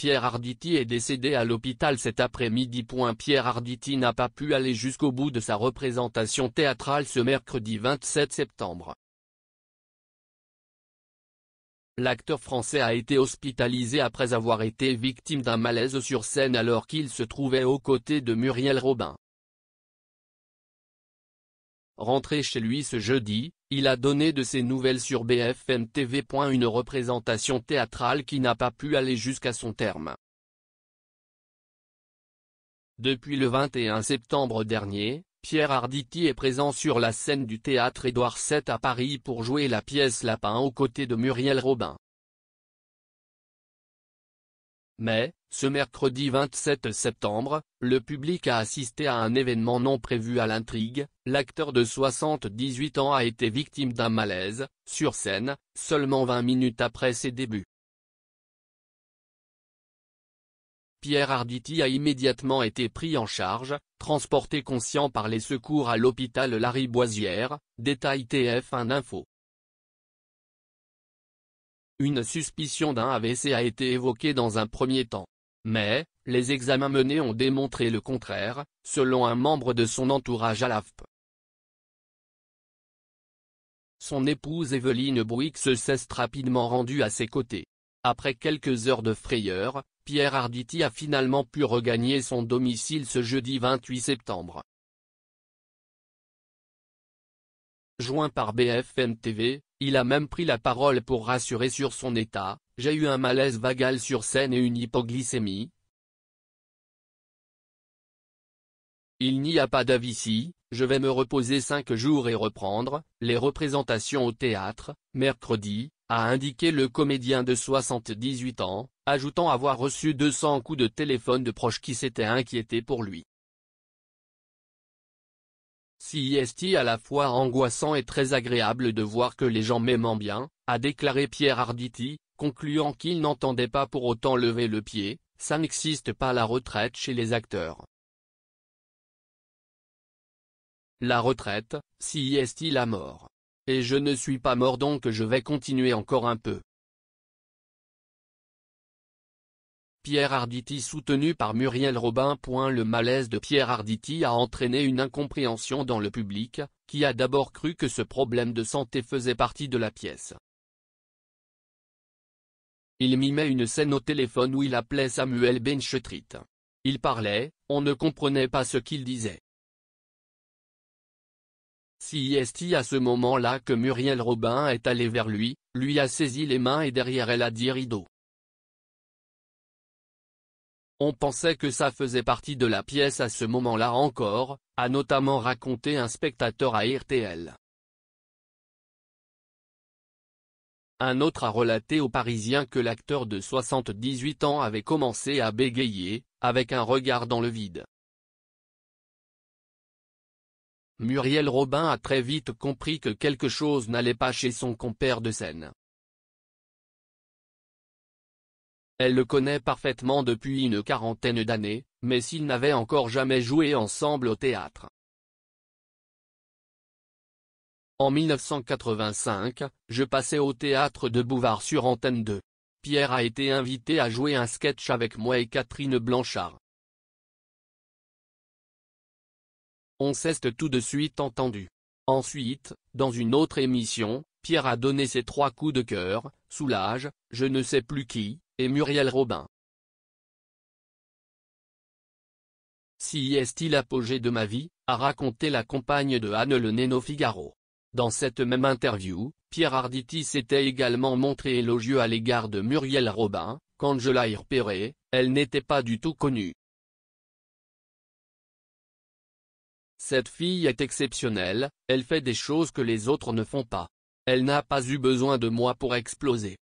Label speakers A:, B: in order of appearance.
A: Pierre Arditi est décédé à l'hôpital cet après-midi. Pierre Arditi n'a pas pu aller jusqu'au bout de sa représentation théâtrale ce mercredi 27 septembre. L'acteur français a été hospitalisé après avoir été victime d'un malaise sur scène alors qu'il se trouvait aux côtés de Muriel Robin. Rentré chez lui ce jeudi, il a donné de ses nouvelles sur BFM TV. Une représentation théâtrale qui n'a pas pu aller jusqu'à son terme. Depuis le 21 septembre dernier, Pierre Arditi est présent sur la scène du théâtre Édouard VII à Paris pour jouer la pièce Lapin aux côtés de Muriel Robin. Mais, ce mercredi 27 septembre, le public a assisté à un événement non prévu à l'intrigue, l'acteur de 78 ans a été victime d'un malaise, sur scène, seulement 20 minutes après ses débuts. Pierre Arditi a immédiatement été pris en charge, transporté conscient par les secours à l'hôpital Lariboisière, détail TF1 Info. Une suspicion d'un AVC a été évoquée dans un premier temps. Mais, les examens menés ont démontré le contraire, selon un membre de son entourage à l'AFP. Son épouse Evelyne se cesse rapidement rendue à ses côtés. Après quelques heures de frayeur, Pierre Arditi a finalement pu regagner son domicile ce jeudi 28 septembre. Joint par BFM TV, il a même pris la parole pour rassurer sur son état, j'ai eu un malaise vagal sur scène et une hypoglycémie. Il n'y a pas d'avis je vais me reposer cinq jours et reprendre, les représentations au théâtre, mercredi, a indiqué le comédien de 78 ans, ajoutant avoir reçu 200 coups de téléphone de proches qui s'étaient inquiétés pour lui. Si est-il à la fois angoissant et très agréable de voir que les gens m'aiment bien, a déclaré Pierre Arditi, concluant qu'il n'entendait pas pour autant lever le pied, ça n'existe pas la retraite chez les acteurs. La retraite, si est la mort. Et je ne suis pas mort donc je vais continuer encore un peu. Pierre Arditi soutenu par Muriel Robin. Le malaise de Pierre Arditi a entraîné une incompréhension dans le public, qui a d'abord cru que ce problème de santé faisait partie de la pièce. Il mimait une scène au téléphone où il appelait Samuel Benchetrit. Il parlait, on ne comprenait pas ce qu'il disait. Si à ce moment-là que Muriel Robin est allé vers lui, lui a saisi les mains et derrière elle a dit rideau. On pensait que ça faisait partie de la pièce à ce moment-là encore, a notamment raconté un spectateur à RTL. Un autre a relaté aux Parisiens que l'acteur de 78 ans avait commencé à bégayer, avec un regard dans le vide. Muriel Robin a très vite compris que quelque chose n'allait pas chez son compère de scène. Elle le connaît parfaitement depuis une quarantaine d'années, mais s'ils n'avaient encore jamais joué ensemble au théâtre. En 1985, je passais au théâtre de Bouvard sur Antenne 2. Pierre a été invité à jouer un sketch avec moi et Catherine Blanchard. On s'est tout de suite entendu. Ensuite, dans une autre émission, Pierre a donné ses trois coups de cœur, soulage, je ne sais plus qui, et Muriel Robin. Si est-il apogée de ma vie, a raconté la compagne de Anne Le Neno Figaro. Dans cette même interview, Pierre Arditi s'était également montré élogieux à l'égard de Muriel Robin, quand je l'ai repérée, elle n'était pas du tout connue. Cette fille est exceptionnelle, elle fait des choses que les autres ne font pas. Elle n'a pas eu besoin de moi pour exploser.